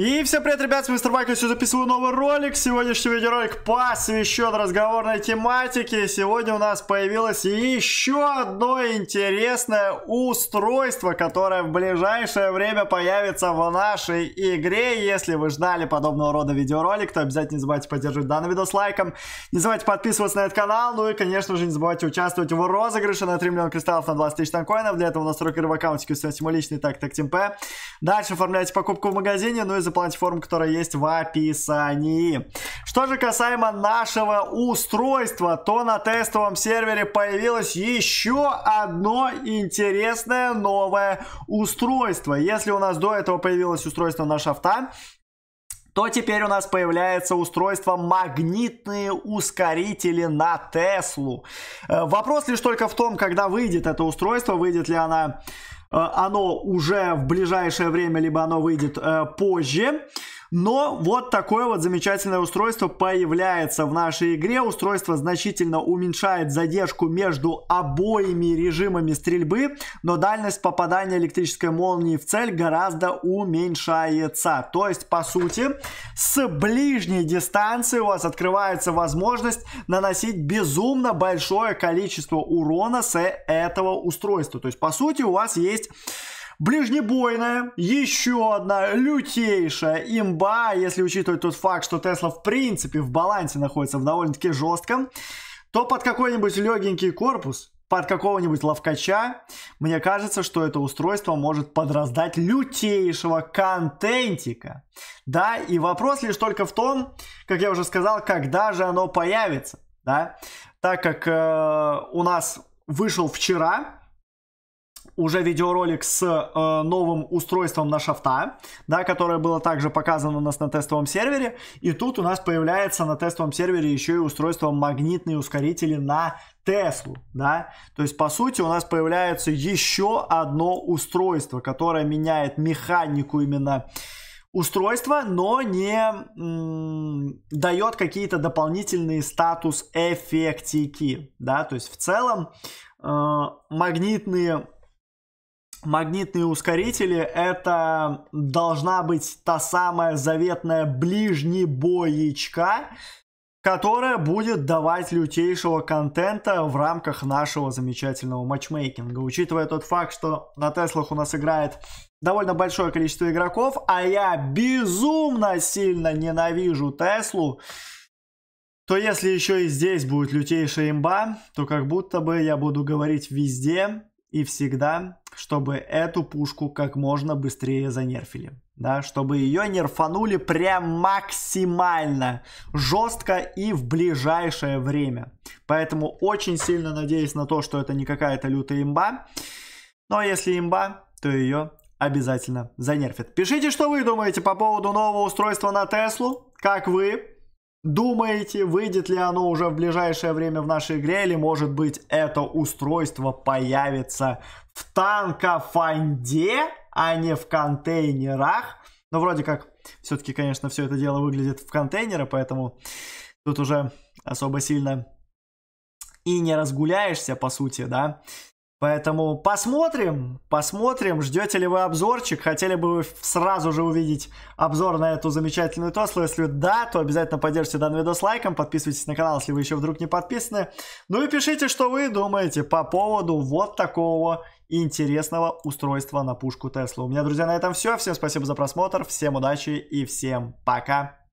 И всем привет, ребят, с Мистер Майк, я записываю новый ролик. Сегодняшний видеоролик посвящен разговорной тематике. Сегодня у нас появилось еще одно интересное устройство, которое в ближайшее время появится в нашей игре. Если вы ждали подобного рода видеоролик, то обязательно не забывайте поддерживать данный видос лайком. Не забывайте подписываться на этот канал. Ну и, конечно же, не забывайте участвовать в розыгрыше на 3 миллиона кристаллов на 20 тысяч танкоинов. Для этого у нас рокер в аккаунте, кстати, мой личный так, так, темп. Дальше оформляйте покупку в магазине, ну и из платформ, которые есть в описании. Что же касаемо нашего устройства, то на тестовом сервере появилось еще одно интересное новое устройство. Если у нас до этого появилось устройство на шафта, то теперь у нас появляется устройство магнитные ускорители на Теслу. Э, вопрос лишь только в том, когда выйдет это устройство, выйдет ли она Э, оно уже в ближайшее время, либо оно выйдет э, позже. Но вот такое вот замечательное устройство появляется в нашей игре. Устройство значительно уменьшает задержку между обоими режимами стрельбы, но дальность попадания электрической молнии в цель гораздо уменьшается. То есть, по сути, с ближней дистанции у вас открывается возможность наносить безумно большое количество урона с этого устройства. То есть, по сути, у вас есть Ближнебойная, еще одна лютейшая имба, если учитывать тот факт, что Тесла в принципе в балансе находится в довольно-таки жестком, то под какой-нибудь легенький корпус под какого-нибудь ловкача, мне кажется, что это устройство может подраздать лютейшего контентика. Да, и вопрос лишь только в том, как я уже сказал, когда же оно появится, да, так как э, у нас вышел вчера уже видеоролик с э, новым устройством на шафта, да, которое было также показано у нас на тестовом сервере. И тут у нас появляется на тестовом сервере еще и устройство магнитные ускорители на Теслу, да. То есть, по сути, у нас появляется еще одно устройство, которое меняет механику именно устройства, но не дает какие-то дополнительные статус эффектики, да, то есть в целом э, магнитные магнитные ускорители это должна быть та самая заветная ближнебоечка, которая будет давать лютейшего контента в рамках нашего замечательного матчмейкинга. Учитывая тот факт, что на Теслах у нас играет довольно большое количество игроков, а я безумно сильно ненавижу Теслу, то если еще и здесь будет лютейшая имба, то как будто бы я буду говорить везде, и всегда, чтобы эту пушку как можно быстрее занерфили. Да, чтобы ее нерфанули прям максимально жестко и в ближайшее время. Поэтому очень сильно надеюсь на то, что это не какая-то лютая имба. Но если имба, то ее обязательно занерфит. Пишите, что вы думаете по поводу нового устройства на Теслу. Как вы? Думаете, выйдет ли оно уже в ближайшее время в нашей игре, или может быть это устройство появится в танкофанде, а не в контейнерах? Но ну, вроде как, все-таки, конечно, все это дело выглядит в контейнеры, поэтому тут уже особо сильно и не разгуляешься, по сути, да. Поэтому посмотрим, посмотрим, ждете ли вы обзорчик, хотели бы вы сразу же увидеть обзор на эту замечательную Тослу, если да, то обязательно поддержите данный видос лайком, подписывайтесь на канал, если вы еще вдруг не подписаны, ну и пишите, что вы думаете по поводу вот такого интересного устройства на пушку Тесла. У меня, друзья, на этом все, всем спасибо за просмотр, всем удачи и всем пока!